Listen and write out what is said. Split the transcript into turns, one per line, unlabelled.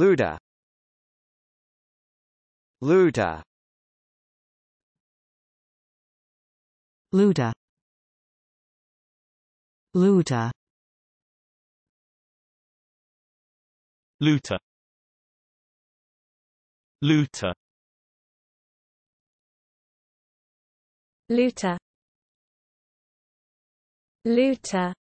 Luda Luda Luda Luda Luta Luta Luta Luta